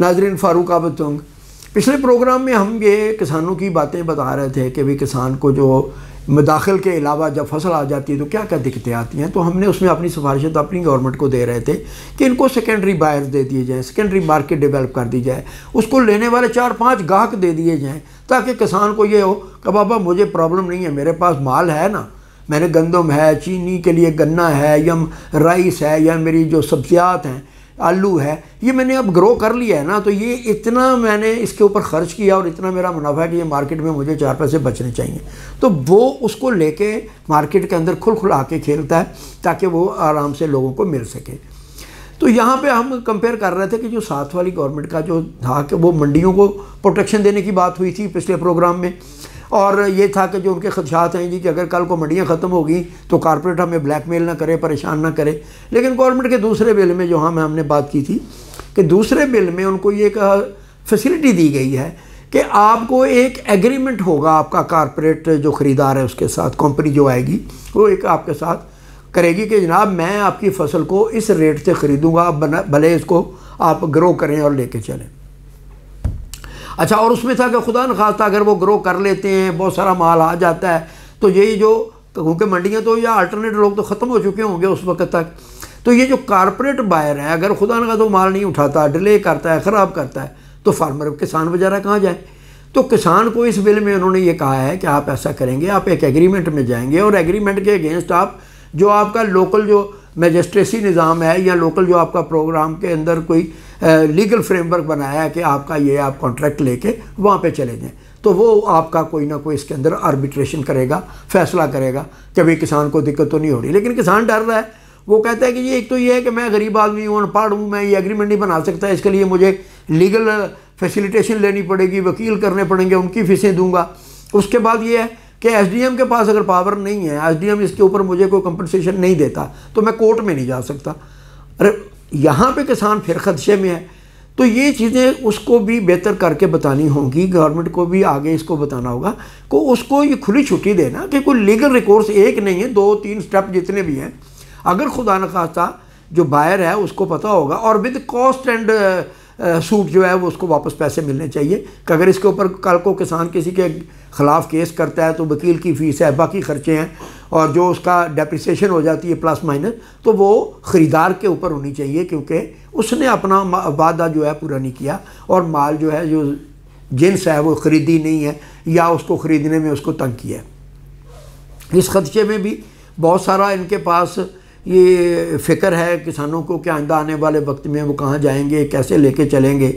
नाजरीन फारूक आबद पिछले प्रोग्राम में हम ये किसानों की बातें बता रहे थे कि भाई किसान को जो मदाखल के अलावा जब फसल आ जाती है तो क्या क्या दिक्कतें आती हैं तो हमने उसमें अपनी सिफारिशें तो अपनी गवर्नमेंट को दे रहे थे कि इनको सेकेंडरी बायर दे दिए जाएँ सेकेंडरी मार्केट डेवलप कर दी जाए उसको लेने वाले चार पाँच गाहक दे दिए जाएँ ताकि किसान को ये हो कि बाबा मुझे प्रॉब्लम नहीं है मेरे पास माल है ना मैंने गंदम है चीनी के लिए गन्ना है या राइस है या मेरी जो सब्जियात हैं आलू है ये मैंने अब ग्रो कर लिया है ना तो ये इतना मैंने इसके ऊपर खर्च किया और इतना मेरा मुनाफा है कि ये मार्केट में मुझे चार पैसे बचने चाहिए तो वो उसको लेके मार्केट के अंदर खुल खुला के खेलता है ताकि वो आराम से लोगों को मिल सके तो यहाँ पे हम कंपेयर कर रहे थे कि जो साथ वाली गवर्नमेंट का जो था कि वो मंडियों को प्रोटेक्शन देने की बात हुई थी पिछले प्रोग्राम में और ये था कि जो उनके खदशात हैं जी कि अगर कल को मंडियाँ ख़त्म होगी तो कारपोरेट हमें ब्लैक मेल ना करे परेशान ना करे लेकिन गवर्नमेंट के दूसरे बिल में जो हाँ, मैं हमने बात की थी कि दूसरे बिल में उनको ये कहा फैसिलिटी दी गई है कि आपको एक एग्रीमेंट होगा आपका कॉरपोरेट जो ख़रीदार है उसके साथ कंपनी जो आएगी वो एक आपके साथ करेगी कि जनाब मैं आपकी फसल को इस रेट से ख़रीदूँगा भले इसको आप ग्रो करें और लेके चलें अच्छा और उसमें था कि खुदा न खास्ता अगर वो ग्रो कर लेते हैं बहुत सारा माल आ जाता है तो यही जो क्योंकि मंडियाँ तो या अल्टरनेट लोग तो ख़त्म हो चुके होंगे उस वक्त तक तो ये जो कारपोरेट बायर है अगर खुदा न का तो माल नहीं उठाता डिले करता है ख़राब करता है तो फार्मर किसान बेचारा कहाँ जाए तो किसान को इस बिल में उन्होंने ये कहा है कि आप ऐसा करेंगे आप एक एग्रीमेंट में जाएंगे और एग्रीमेंट के अगेंस्ट आप जो आपका लोकल जो मजिस्ट्रेसी निज़ाम है या लोकल जो आपका प्रोग्राम के अंदर कोई लीगल फ्रेमवर्क बनाया है कि आपका ये आप कॉन्ट्रैक्ट लेके वहाँ पे चले जाएँ तो वो आपका कोई ना कोई इसके अंदर आर्बिट्रेशन करेगा फैसला करेगा कभी किसान को दिक्कत तो नहीं हो रही लेकिन किसान डर रहा है वो कहता है कि ये एक तो ये है कि मैं गरीब आदमी हूँ अनपढ़ हूँ मैं ये एग्रीमेंट नहीं बना सकता इसके लिए मुझे लीगल फैसिलिटेशन लेनी पड़ेगी वकील करने पड़ेंगे उनकी फ़ीसें दूंगा उसके बाद ये है कि एसडीएम के पास अगर पावर नहीं है एसडीएम इसके ऊपर मुझे कोई कंपनसेशन नहीं देता तो मैं कोर्ट में नहीं जा सकता अरे यहाँ पे किसान फिर खदशे में है तो ये चीज़ें उसको भी बेहतर करके बतानी होंगी गवर्नमेंट को भी आगे इसको बताना होगा को उसको ये खुली छुट्टी देना कि कोई लीगल रिकोर्स एक नहीं है दो तीन स्टेप जितने भी हैं अगर खुदा न खास्ता जो बायर है उसको पता होगा और विद कॉस्ट एंड सूट जो है वो उसको वापस पैसे मिलने चाहिए कि अगर इसके ऊपर कल को किसान किसी के ख़िलाफ़ केस करता है तो वकील की फ़ीस है बाकी खर्चे हैं और जो उसका डेप्रिसिएशन हो जाती है प्लस माइनस तो वो ख़रीदार के ऊपर होनी चाहिए क्योंकि उसने अपना वादा जो है पूरा नहीं किया और माल जो है जो जिन्स है वो ख़रीदी नहीं है या उसको ख़रीदने में उसको तंग किया है इस खदशे में भी बहुत सारा इनके पास ये फ़िक्र है किसानों को कि आइंदा आने वाले वक्त में वो कहाँ जाएंगे कैसे लेके चलेंगे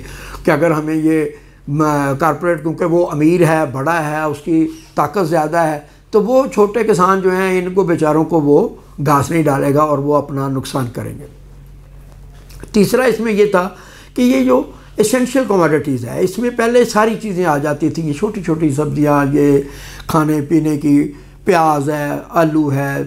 कि अगर हमें ये कॉरपोरेट क्योंकि वो अमीर है बड़ा है उसकी ताकत ज़्यादा है तो वो छोटे किसान जो हैं इनको बेचारों को वो घास नहीं डालेगा और वो अपना नुकसान करेंगे तीसरा इसमें यह था कि ये जो इसेंशियल कमोडिटीज़ है इसमें पहले सारी चीज़ें आ जाती थी ये छोटी छोटी सब्ज़ियाँ ये खाने पीने की प्याज है आलू है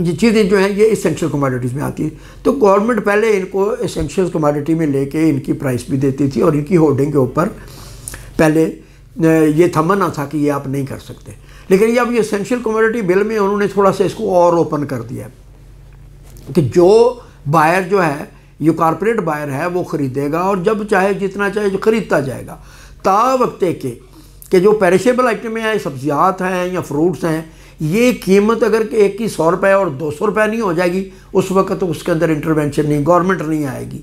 ये चीज़ें जो हैं ये इसेंशियल कमोडिटीज़ में आती है तो गवर्नमेंट पहले इनको इसेंशियल कमोडिटी में लेके इनकी प्राइस भी देती थी और इनकी होल्डिंग के ऊपर पहले ये थमना था कि ये आप नहीं कर सकते लेकिन ये अब ये इसेंशियल कमोडिटी बिल में उन्होंने थोड़ा सा इसको और ओपन कर दिया कि जो बायर जो है ये कॉरपोरेट बायर है वो ख़रीदेगा और जब चाहे जितना चाहे जो ख़रीदता जाएगा ता वक्ते के कि जो पेरिशेबल आइटमें हैं सब्जियात हैं या फ्रूट्स हैं ये कीमत अगर एक की सौ रुपये और दो सौ रुपये नहीं हो जाएगी उस वक्त तो उसके अंदर इंटरवेंशन नहीं गवर्नमेंट नहीं आएगी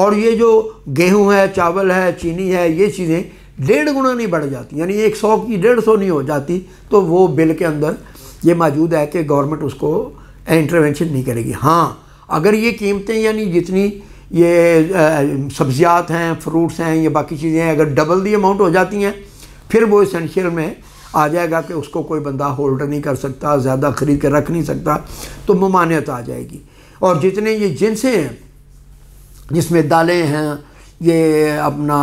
और ये जो गेहूँ है चावल है चीनी है ये चीज़ें डेढ़ गुना नहीं बढ़ जाती यानी एक सौ की डेढ़ सौ नहीं हो जाती तो वो बिल के अंदर ये मौजूद है कि गवर्नमेंट उसको इंटरवेंशन नहीं करेगी हाँ अगर ये कीमतें यानी जितनी ये सब्जियात हैं फ्रूट्स हैं ये बाकी चीज़ें अगर डबल दी अमाउंट हो जाती हैं फिर वो इसेंशियल में आ जाएगा कि उसको कोई बंदा होल्ड नहीं कर सकता ज़्यादा ख़रीद के रख नहीं सकता तो ममानियत आ जाएगी और जितने ये जिनसे हैं जिसमें दालें हैं ये अपना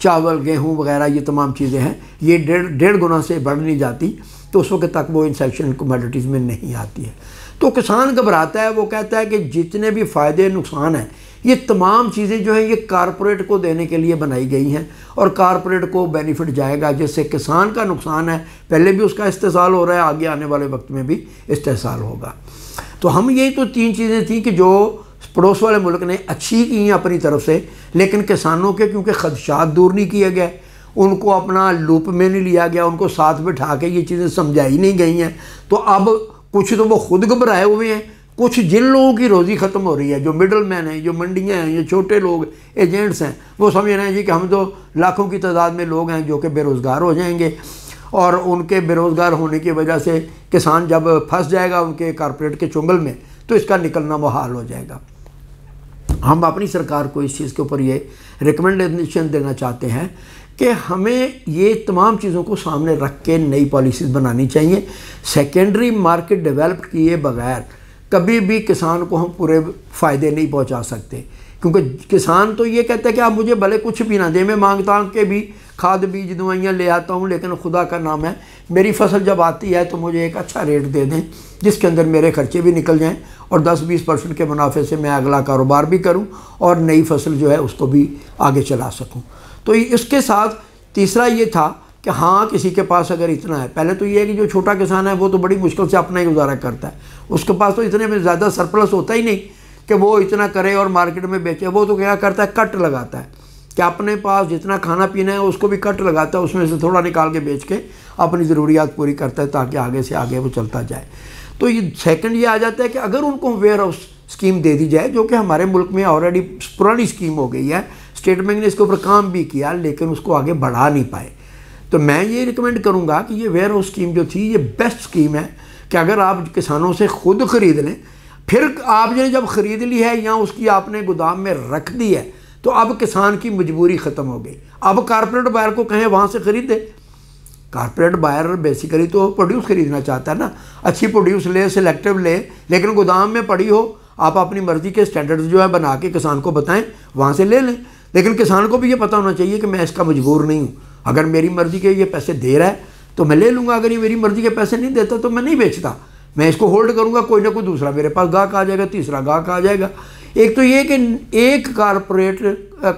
चावल गेहूँ वगैरह ये तमाम चीज़ें हैं ये डेढ़ डेढ़ गुना से बढ़ नहीं जाती तो उस वक्त तक वो इन सेक्शन कमोडिटीज़ में नहीं आती है तो किसान घबराता है वो कहता है कि जितने भी फ़ायदे नुकसान हैं ये तमाम चीज़ें जो हैं ये कारपोरेट को देने के लिए बनाई गई हैं और कॉरपोरेट को बेनिफिट जाएगा जिससे किसान का नुकसान है पहले भी उसका इस्तेसाल हो रहा है आगे आने वाले वक्त में भी इस्तेसाल होगा तो हम यही तो तीन चीज़ें थी कि जो पड़ोस वाले मुल्क ने अच्छी की हैं अपनी तरफ से लेकिन किसानों के क्योंकि खदशात दूर नहीं किए गए उनको अपना लूप में नहीं लिया गया उनको साथ बिठा के ये चीज़ें समझाई नहीं गई हैं तो अब कुछ तो वो खुद घबराए हुए हैं कुछ जिन लोगों की रोज़ी ख़त्म हो रही है जो मिडल मैन हैं जो मंडियाँ हैं जो छोटे लोग एजेंट्स हैं वो समझ रहे हैं जी कि हम तो लाखों की तादाद में लोग हैं जो कि बेरोज़गार हो जाएंगे और उनके बेरोज़गार होने की वजह से किसान जब फंस जाएगा उनके कारपोरेट के चुंगल में तो इसका निकलना मुहाल हो जाएगा हम अपनी सरकार को इस चीज़ के ऊपर ये रिकमेंडेशन देना चाहते हैं कि हमें ये तमाम चीज़ों को सामने रख के नई पॉलिसीज़ बनानी चाहिए सेकेंडरी मार्केट डेवलप किए बगैर कभी भी किसान को हम पूरे फ़ायदे नहीं पहुंचा सकते क्योंकि किसान तो ये कहते हैं कि आप मुझे भले कुछ भी ना दें मैं मांगता हूँ कि भी खाद बीज दवाइयाँ ले आता हूँ लेकिन खुदा का नाम है मेरी फसल जब आती है तो मुझे एक अच्छा रेट दे दें जिसके अंदर मेरे खर्चे भी निकल जाएँ और 10-20 परसेंट के मुनाफे से मैं अगला कारोबार भी करूँ और नई फसल जो है उसको भी आगे चला सकूँ तो इसके साथ तीसरा ये था कि हाँ किसी के पास अगर इतना है पहले तो ये है कि जो छोटा किसान है वो तो बड़ी मुश्किल से अपना ही गुजारा करता है उसके पास तो इतने में ज़्यादा सरप्लस होता ही नहीं कि वो इतना करे और मार्केट में बेचे वो तो क्या करता है कट लगाता है कि अपने पास जितना खाना पीना है उसको भी कट लगाता है उसमें से थोड़ा निकाल के बेच के अपनी ज़रूरियात पूरी करता है ताकि आगे से आगे वो चलता जाए तो ये सेकंड ये आ जाता है कि अगर उनको वेयर हाउस स्कीम दे दी जाए जो कि हमारे मुल्क में ऑलरेडी पुरानी स्कीम हो गई है स्टेट बैंक ने इसके ऊपर काम भी किया लेकिन उसको आगे बढ़ा नहीं पाए तो मैं ये रिकमेंड करूँगा कि ये वेयर हाउस स्कीम जो थी ये बेस्ट स्कीम है कि अगर आप किसानों से ख़ुद ख़रीद लें फिर आपने जब ख़रीद ली है या उसकी आपने गोदाम में रख दी है तो अब किसान की मजबूरी ख़त्म हो गई अब कारपोरेट बायर को कहें वहाँ से ख़रीदे कारपोरेट बायर बेसिकली तो प्रोड्यूस ख़रीदना चाहता है ना अच्छी प्रोड्यूस ले सिलेक्टिव ले लेकिन गोदाम में पड़ी हो आप अपनी मर्ज़ी के स्टैंडर्ड्स जो है बना के किसान को बताएं वहाँ से ले लें लेकिन किसान को भी ये पता होना चाहिए कि मैं इसका मजबूर नहीं हूँ अगर मेरी मर्ज़ी के ये पैसे दे रहा है तो मैं ले लूँगा अगर ये मेरी मर्ज़ी के पैसे नहीं देता तो मैं नहीं बेचता मैं इसको होल्ड करूँगा कोई ना कोई दूसरा मेरे पास गाहक आ जाएगा तीसरा गाहक आ जाएगा एक तो ये कि एक कारपोरेट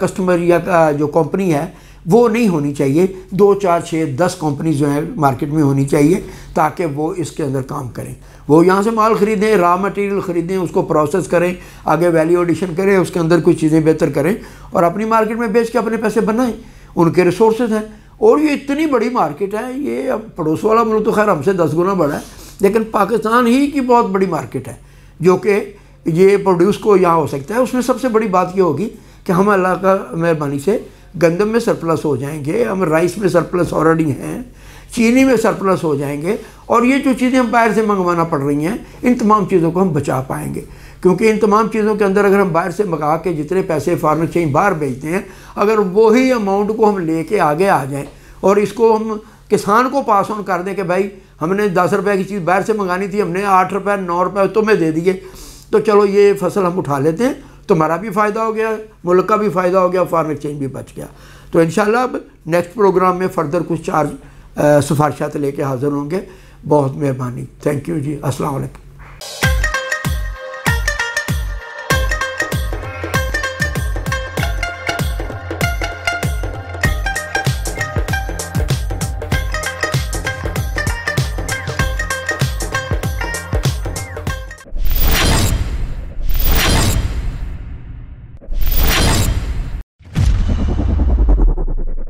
कस्टमर या जो कंपनी है वो नहीं होनी चाहिए दो चार छः दस कंपनी जो है मार्केट में होनी चाहिए ताकि वो इसके अंदर काम करें वो यहाँ से माल ख़रीदें रॉ मटेरियल ख़रीदें उसको प्रोसेस करें आगे वैल्यू एडिशन करें उसके अंदर कुछ चीज़ें बेहतर करें और अपनी मार्केट में बेच के अपने पैसे बनाएं उनके रिसोर्स हैं और ये इतनी बड़ी मार्केट है ये अब पड़ोस वाला मुल्क तो खैर हमसे दस गुना बड़ा है लेकिन पाकिस्तान ही की बहुत बड़ी मार्केट है जो कि ये प्रोड्यूस को यहाँ हो सकता है उसमें सबसे बड़ी बात ये होगी कि हम अल्लाह का मेहरबानी से गंदम में सरप्लस हो जाएंगे हम राइस में सरप्लस ऑलरेडी हैं चीनी में सरप्लस हो जाएंगे और ये जो चीज़ें हम बाहर से मंगवाना पड़ रही हैं इन तमाम चीज़ों को हम बचा पाएंगे क्योंकि इन तमाम चीज़ों के अंदर अगर हम बाहर से मंगा के जितने पैसे फॉरन एक्सचेंज बाहर भेजते हैं अगर वही अमाउंट को हम लेके आगे आ जाएं और इसको हम किसान को पास ऑन कर दें कि भाई हमने दस रुपए की चीज़ बाहर से मंगानी थी हमने आठ रुपए नौ रुपये तुम्हें तो दे दिए तो चलो ये फसल हम उठा लेते हैं तुम्हारा भी फ़ायदा हो गया मुल्क का भी फ़ायदा हो गया फॉरन एक्सचेंज भी बच गया तो इन अब नेक्स्ट प्रोग्राम में फ़र्दर कुछ चार सिफारशात लेके हाज़िर होंगे बहुत मेहरबानी थैंक यू जी असल